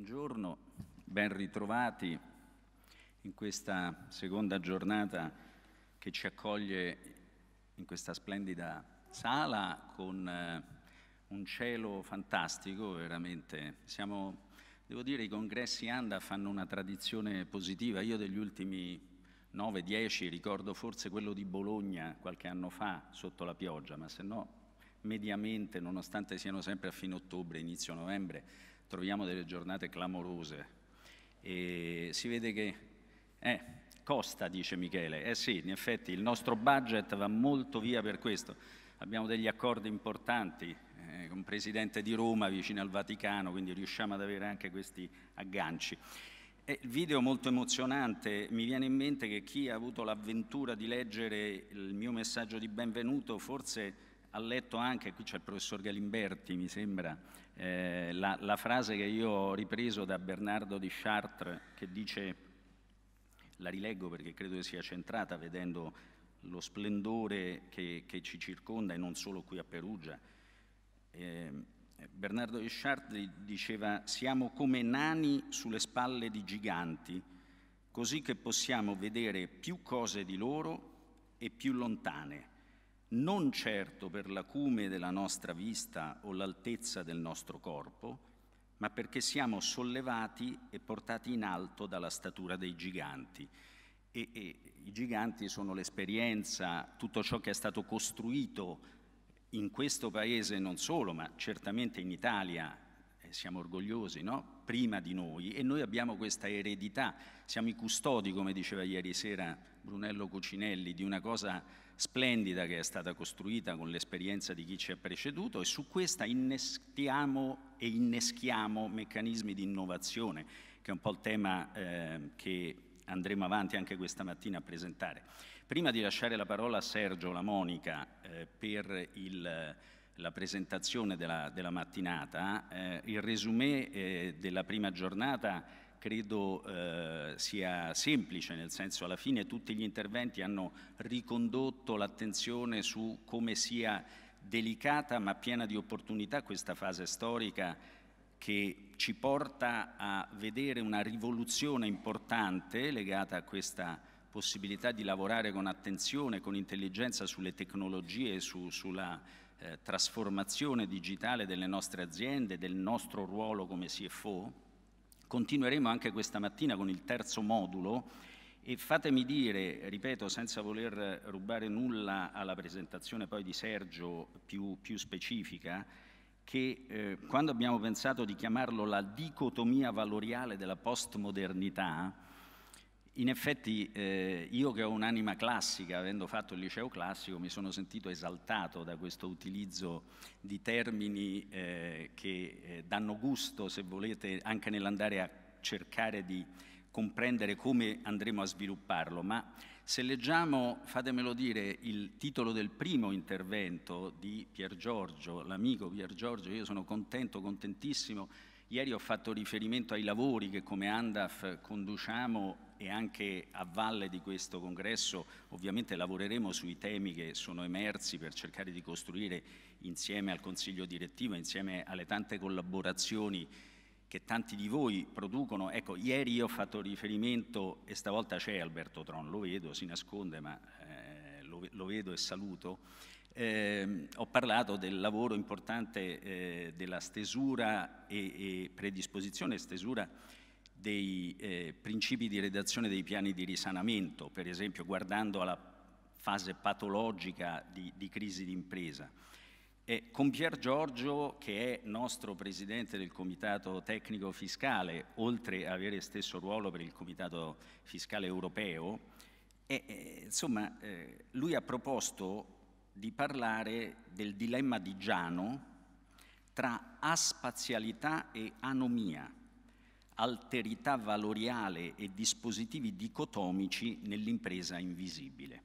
Buongiorno, ben ritrovati in questa seconda giornata che ci accoglie in questa splendida sala con eh, un cielo fantastico, veramente. Siamo, devo dire, i congressi ANDA fanno una tradizione positiva. Io degli ultimi 9-10 ricordo forse quello di Bologna qualche anno fa sotto la pioggia, ma se no mediamente, nonostante siano sempre a fine ottobre, inizio novembre, troviamo delle giornate clamorose e si vede che eh, costa, dice Michele, eh sì, in effetti il nostro budget va molto via per questo, abbiamo degli accordi importanti eh, con il Presidente di Roma vicino al Vaticano, quindi riusciamo ad avere anche questi agganci. Eh, il video molto emozionante, mi viene in mente che chi ha avuto l'avventura di leggere il mio messaggio di benvenuto forse ha letto anche, qui c'è il professor Galimberti mi sembra, eh, la, la, frase che io ho ripreso da Bernardo di Chartres che dice, la rileggo perché credo che sia centrata vedendo lo splendore che, che ci circonda e non solo qui a Perugia. Eh, Bernardo di Chartres diceva siamo come nani sulle spalle di giganti, così che possiamo vedere più cose di loro e più lontane non certo per l'acume della nostra vista o l'altezza del nostro corpo, ma perché siamo sollevati e portati in alto dalla statura dei giganti. E, e i giganti sono l'esperienza, tutto ciò che è stato costruito in questo paese non solo, ma certamente in Italia, eh, siamo orgogliosi, no? prima di noi e noi abbiamo questa eredità, siamo i custodi, come diceva ieri sera Brunello Cucinelli, di una cosa splendida che è stata costruita con l'esperienza di chi ci ha preceduto e su questa innestiamo e inneschiamo meccanismi di innovazione, che è un po' il tema eh, che andremo avanti anche questa mattina a presentare. Prima di lasciare la parola a Sergio La Monica eh, per il la presentazione della, della mattinata, eh, il resumé eh, della prima giornata credo eh, sia semplice, nel senso alla fine tutti gli interventi hanno ricondotto l'attenzione su come sia delicata ma piena di opportunità questa fase storica che ci porta a vedere una rivoluzione importante legata a questa possibilità di lavorare con attenzione, con intelligenza sulle tecnologie, su, sulla eh, trasformazione digitale delle nostre aziende, del nostro ruolo come CFO. Continueremo anche questa mattina con il terzo modulo e fatemi dire, ripeto, senza voler rubare nulla alla presentazione poi di Sergio più, più specifica, che eh, quando abbiamo pensato di chiamarlo la dicotomia valoriale della postmodernità, in effetti eh, io che ho un'anima classica, avendo fatto il liceo classico, mi sono sentito esaltato da questo utilizzo di termini eh, che eh, danno gusto, se volete, anche nell'andare a cercare di comprendere come andremo a svilupparlo, ma se leggiamo, fatemelo dire, il titolo del primo intervento di Pier Giorgio, l'amico Pier Giorgio, io sono contento, contentissimo. Ieri ho fatto riferimento ai lavori che come ANDAF conduciamo e anche a valle di questo congresso ovviamente lavoreremo sui temi che sono emersi per cercare di costruire insieme al Consiglio direttivo, insieme alle tante collaborazioni che tanti di voi producono. Ecco, ieri io ho fatto riferimento e stavolta c'è Alberto Tron, lo vedo, si nasconde, ma eh, lo, lo, vedo e saluto. Eh, ho parlato del lavoro importante eh, della stesura e, e predisposizione e stesura dei eh, principi di redazione dei piani di risanamento, per esempio guardando alla fase patologica di, di crisi d'impresa. E con Pier Giorgio, che è nostro presidente del Comitato Tecnico Fiscale, oltre ad avere stesso ruolo per il Comitato Fiscale Europeo, e, eh, insomma, eh, lui ha proposto di parlare del dilemma di Giano tra aspazialità e anomia alterità valoriale e dispositivi dicotomici nell'impresa invisibile.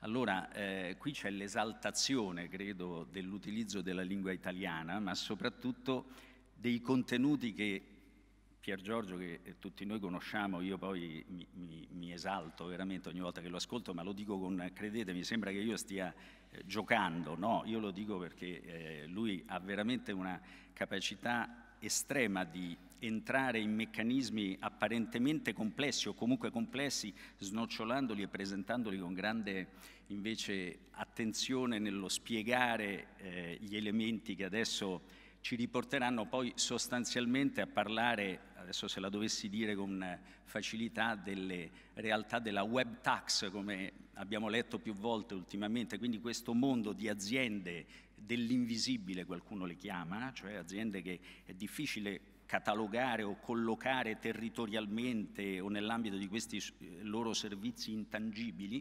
Allora, eh, qui c'è l'esaltazione, credo, dell'utilizzo della lingua italiana, ma soprattutto dei contenuti che Pier Giorgio, che eh, tutti noi conosciamo, io poi mi, mi, mi esalto veramente ogni volta che lo ascolto, ma lo dico con, credete, mi sembra che io stia eh, giocando, no, io lo dico perché eh, lui ha veramente una capacità estrema di entrare in meccanismi apparentemente complessi o comunque complessi, snocciolandoli e presentandoli con grande invece attenzione nello spiegare eh, gli elementi che adesso ci riporteranno poi sostanzialmente a parlare, adesso se la dovessi dire con facilità, delle realtà della web tax, come abbiamo letto più volte ultimamente, quindi questo mondo di aziende dell'invisibile, qualcuno le chiama, cioè aziende che è difficile catalogare o collocare territorialmente o nell'ambito di questi eh, loro servizi intangibili,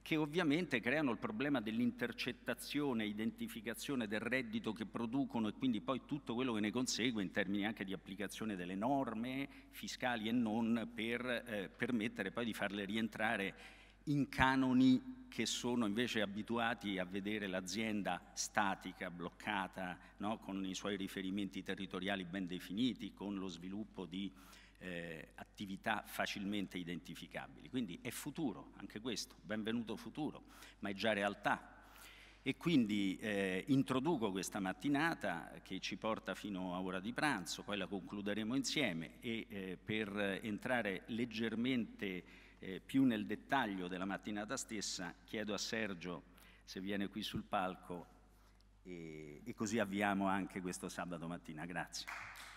che ovviamente creano il problema dell'intercettazione, identificazione del reddito che producono e quindi poi tutto quello che ne consegue in termini anche di applicazione delle norme fiscali e non per eh, permettere poi di farle rientrare in canoni che sono invece abituati a vedere l'azienda statica, bloccata, no? con i suoi riferimenti territoriali ben definiti, con lo sviluppo di eh, attività facilmente identificabili. Quindi è futuro, anche questo, benvenuto futuro, ma è già realtà. E quindi eh, introduco questa mattinata che ci porta fino a ora di pranzo, poi la concluderemo insieme e eh, per entrare leggermente eh, più nel dettaglio della mattinata stessa, chiedo a Sergio se viene qui sul palco e, e così avviamo anche questo sabato mattina. Grazie.